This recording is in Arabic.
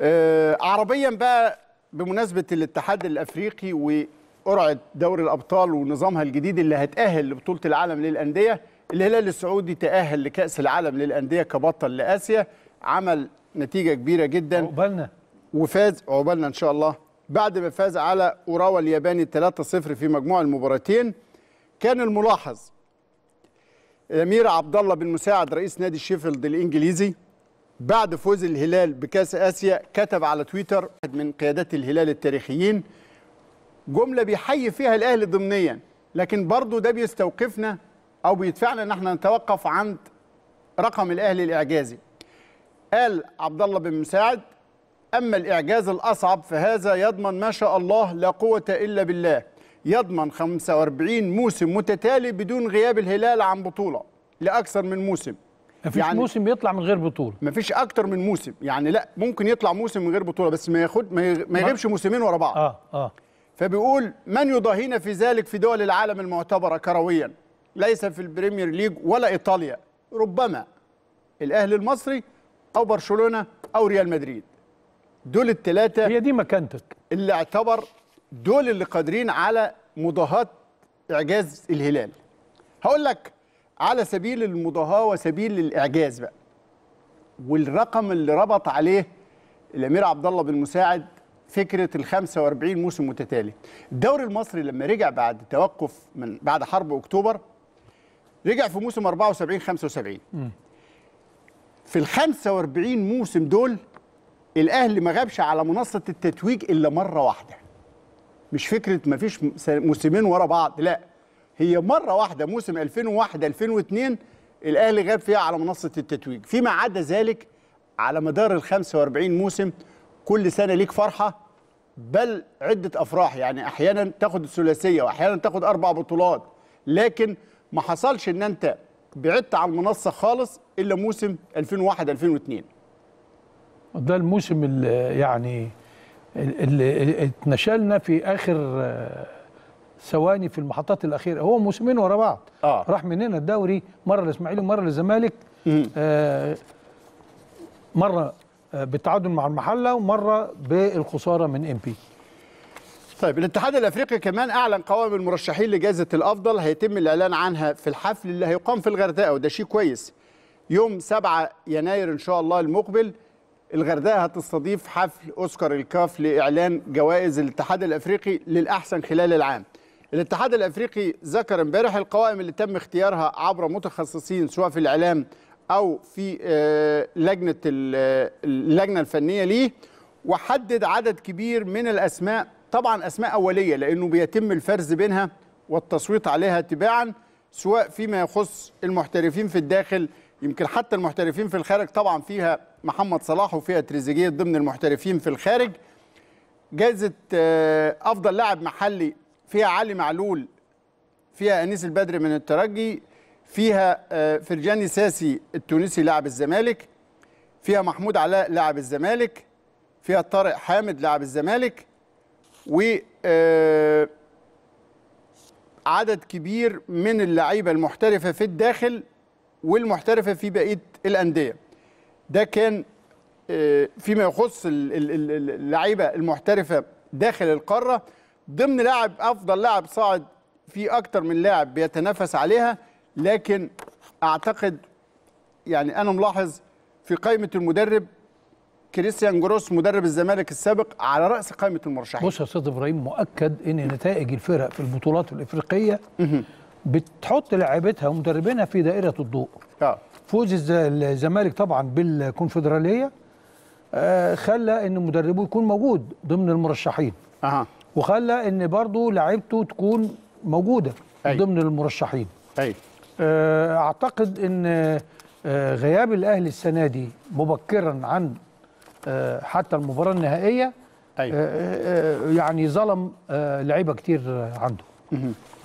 آه، عربيا بقى بمناسبه الاتحاد الافريقي وقرعه دوري الابطال ونظامها الجديد اللي هتاهل لبطوله العالم للانديه الهلال السعودي تاهل لكاس العالم للانديه كبطل لاسيا عمل نتيجه كبيره جدا عقبالنا وفاز عقبالنا ان شاء الله بعد ما فاز على اوراوا الياباني 3-0 في مجموع المباراتين كان الملاحظ الامير عبد الله بن مساعد رئيس نادي شيفيلد الانجليزي بعد فوز الهلال بكاس اسيا كتب على تويتر واحد من قيادات الهلال التاريخيين جمله بيحيي فيها الاهلي ضمنيا لكن برضه ده بيستوقفنا او بيدفعنا ان احنا نتوقف عند رقم الاهلي الاعجازي قال عبد الله بن مساعد اما الاعجاز الاصعب فهذا يضمن ما شاء الله لا قوه الا بالله يضمن 45 موسم متتالي بدون غياب الهلال عن بطوله لاكثر من موسم مفيش يعني موسم بيطلع من غير بطوله مفيش اكتر من موسم يعني لا ممكن يطلع موسم من غير بطوله بس ما ياخد ما يغيبش موسمين ورا بعض اه اه فبيقول من يضاهينا في ذلك في دول العالم المعتبره كرويا ليس في البريمير ليج ولا ايطاليا ربما الاهلي المصري او برشلونه او ريال مدريد دول الثلاثه هي دي مكانتك اللي اعتبر دول اللي قادرين على مضاهاه اعجاز الهلال هقول لك على سبيل المضاهاه وسبيل الاعجاز بقى والرقم اللي ربط عليه الامير عبد الله بن مساعد فكره ال 45 موسم متتالي الدوري المصري لما رجع بعد توقف من بعد حرب اكتوبر رجع في موسم 74 75 في ال 45 موسم دول الاهلي ما غابش على منصه التتويج الا مره واحده مش فكره ما فيش موسمين ورا بعض لا هي مره واحده موسم 2001 2002 الاهلي غاب فيها على منصه التتويج فيما عدا ذلك على مدار ال 45 موسم كل سنه ليك فرحه بل عده افراح يعني احيانا تاخد الثلاثيه واحيانا تاخد اربع بطولات لكن ما حصلش ان انت بعدت على المنصه خالص الا موسم 2001 2002 ده الموسم اللي يعني اللي اتنشلنا في اخر ثواني في المحطات الاخيره هو موسمين ورا بعض آه. راح مننا الدوري مره للاسماعيلي ومره للزمالك آه مره آه، بالتعادل مع المحله ومره بالخساره من ام بي طيب الاتحاد الافريقي كمان اعلن قوائم المرشحين لجائزه الافضل هيتم الاعلان عنها في الحفل اللي هيقام في الغردقه وده شيء كويس يوم 7 يناير ان شاء الله المقبل الغردقه هتستضيف حفل اوسكار الكاف لاعلان جوائز الاتحاد الافريقي للاحسن خلال العام الاتحاد الافريقي ذكر امبارح القوائم اللي تم اختيارها عبر متخصصين سواء في الاعلام او في آه، لجنه آه، اللجنه الفنيه ليه وحدد عدد كبير من الاسماء طبعا اسماء اوليه لانه بيتم الفرز بينها والتصويت عليها تباعا سواء فيما يخص المحترفين في الداخل يمكن حتى المحترفين في الخارج طبعا فيها محمد صلاح وفيها تريزيجيه ضمن المحترفين في الخارج جائزه آه، افضل لاعب محلي فيها علي معلول فيها انيس البدر من الترجي فيها آه، فرجاني ساسي التونسي لاعب الزمالك فيها محمود علاء لاعب الزمالك فيها طارق حامد لاعب الزمالك و آه، عدد كبير من اللعيبه المحترفه في الداخل والمحترفه في بقيه الانديه ده كان آه، فيما يخص اللعيبه المحترفه داخل القاره ضمن لاعب افضل لاعب صاعد في اكتر من لاعب بيتنافس عليها لكن اعتقد يعني انا ملاحظ في قائمه المدرب كريستيان جروس مدرب الزمالك السابق على راس قائمه المرشحين بص يا استاذ ابراهيم مؤكد ان نتائج الفرق في البطولات الافريقيه بتحط لاعبتها ومدربينها في دائره الضوء اه فوز الزمالك طبعا بالكونفدراليه آه خلى ان مدربه يكون موجود ضمن المرشحين اها وخلى ان برضه لعيبته تكون موجوده أي. ضمن المرشحين أي. آه، اعتقد ان آه، غياب الاهلي السنه دي مبكرا عن آه، حتى المباراه النهائيه أي. يعني ظلم لعيبه كتير عنده